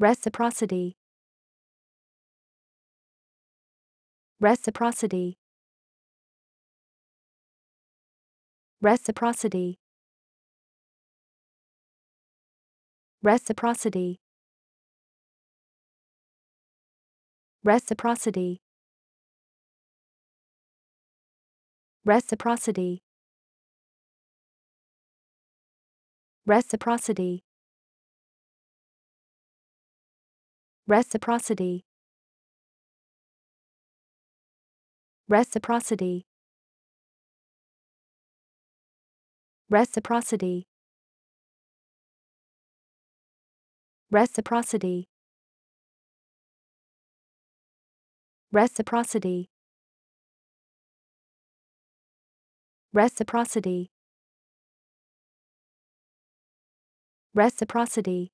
Reciprocity. Reciprocity. Reciprocity. Reciprocity. Reciprocity. Reciprocity. Reciprocity. Reciprocity. Reciprocity. Reciprocity. Reciprocity. Reciprocity. Reciprocity. Reciprocity.